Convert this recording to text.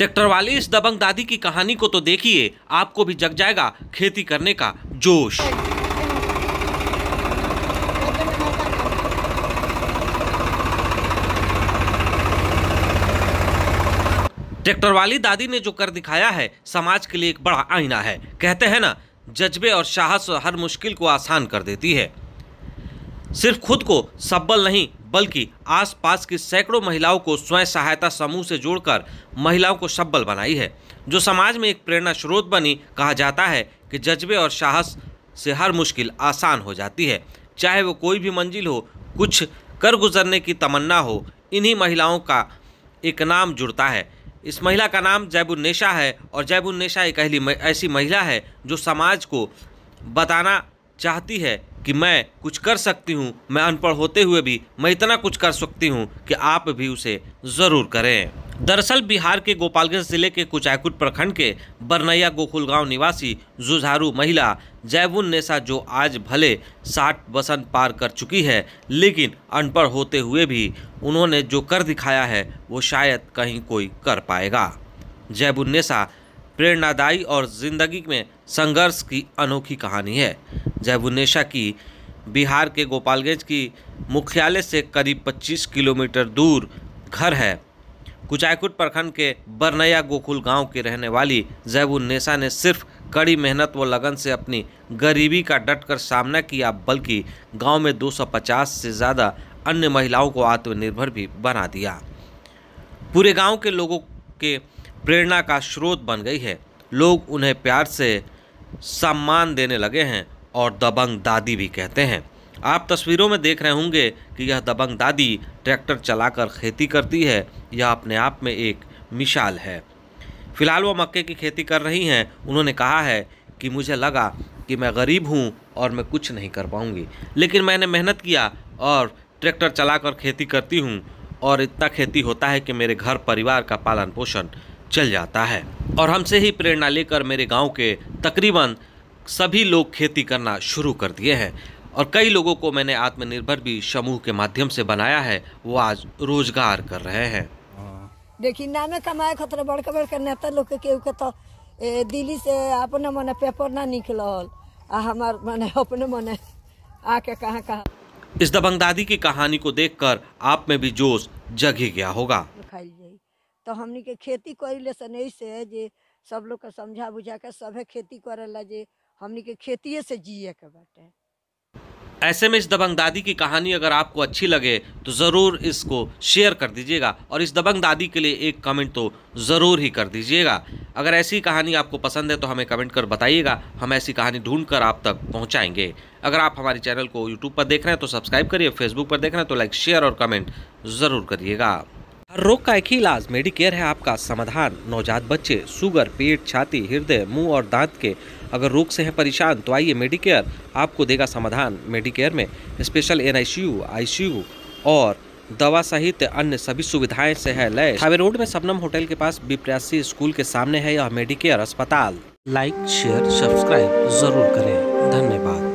tractor वाली इस दबंग दादी की कहानी को तो देखिए आपको भी जग जाएगा खेती करने का जोश ट्रैक्टर वाली दादी ने जो कर दिखाया है समाज के लिए एक बड़ा आईना है कहते हैं ना जज्बे और साहस हर मुश्किल को आसान कर देती है सिर्फ खुद को सबल नहीं बल्कि आसपास की सैकड़ों महिलाओं को स्वयं सहायता समूह से जोड़कर महिलाओं को सबल बनाई है जो समाज में एक प्रेरणा स्रोत बनी कहा जाता है कि जज्बे और साहस से हर मुश्किल आसान हो जाती है चाहे वो कोई भी मंजिल हो कुछ कर गुजरने की तमन्ना हो इन्हीं महिलाओं का एक नाम जुड़ता है इस महिला का नाम जैबुन्नेशा है और जैबुन्नेशा एक ऐसी महिला है जो समाज को बताना चाहती है कि मैं कुछ कर सकती हूँ मैं अनपढ़ होते हुए भी मैं इतना कुछ कर सकती हूँ कि आप भी उसे ज़रूर करें दरअसल बिहार के गोपालगंज जिले के कुचायकुट प्रखंड के बरनैया गोकुल गांव निवासी जुझारू महिला जैबुन नेसा जो आज भले साठ बसंत पार कर चुकी है लेकिन अनपढ़ होते हुए भी उन्होंने जो कर दिखाया है वो शायद कहीं कोई कर पाएगा जैबुन नेसा प्रेरणादायी और जिंदगी में संघर्ष की अनोखी कहानी है भुवनेशा की बिहार के गोपालगंज की मुख्यालय से करीब 25 किलोमीटर दूर घर है कुचायकुट प्रखंड के बरनैया गोकुल गांव की रहने वाली जैबुन्नेसा ने सिर्फ कड़ी मेहनत व लगन से अपनी गरीबी का डट कर सामना किया बल्कि गांव में 250 से ज़्यादा अन्य महिलाओं को आत्मनिर्भर भी बना दिया पूरे गांव के लोगों के प्रेरणा का स्रोत बन गई है लोग उन्हें प्यार से सम्मान देने लगे हैं और दबंग दादी भी कहते हैं आप तस्वीरों में देख रहे होंगे कि यह दबंग दादी ट्रैक्टर चलाकर खेती करती है यह अपने आप में एक मिसाल है फिलहाल वह मक्के की खेती कर रही हैं उन्होंने कहा है कि मुझे लगा कि मैं गरीब हूँ और मैं कुछ नहीं कर पाऊँगी लेकिन मैंने मेहनत किया और ट्रैक्टर चलाकर खेती करती हूँ और इतना खेती होता है कि मेरे घर परिवार का पालन पोषण चल जाता है और हमसे ही प्रेरणा लेकर मेरे गांव के तकरीबन सभी लोग खेती करना शुरू कर दिए हैं और कई लोगों को मैंने आत्मनिर्भर भी समूह के माध्यम से बनाया है वो आज रोजगार कर रहे हैं देखिए ना नामे कमाए खतरा बड़का बड़का नेता लोग के तो दिल्ली से अपने मने पेपर ना निकल आ हमार मने अपने मने आके कहाँ कहाँ इस दबंग दादी की कहानी को देखकर आप में भी जोश जग ही गया होगा तो हमने के खेती कर ले से नहीं से जे सब लोग का समझा बुझा के सब खेती करे ला जे हमने के खेती से जिए के बाटे ऐसे में इस दबंग दादी की कहानी अगर आपको अच्छी लगे तो ज़रूर इसको शेयर कर दीजिएगा और इस दबंग दादी के लिए एक कमेंट तो ज़रूर ही कर दीजिएगा अगर ऐसी कहानी आपको पसंद है तो हमें कमेंट कर बताइएगा हम ऐसी कहानी ढूंढ कर आप तक पहुंचाएंगे अगर आप हमारे चैनल को यूट्यूब पर देख रहे हैं तो सब्सक्राइब करिए फेसबुक पर देख रहे हैं तो लाइक शेयर और कमेंट ज़रूर करिएगा हर रोग का एक ही इलाज मेडिकेयर है आपका समाधान नवजात बच्चे सुगर पेट छाती हृदय मुंह और दांत के अगर रोग से हैं परेशान तो आइए मेडिकेयर आपको देगा समाधान मेडिकेयर में स्पेशल एन आई और दवा सहित अन्य सभी सुविधाएं से है लय हावे रोड में सबनम होटल के पास बिप्रयासी स्कूल के सामने है यह मेडिकेयर अस्पताल लाइक शेयर सब्सक्राइब जरूर करें धन्यवाद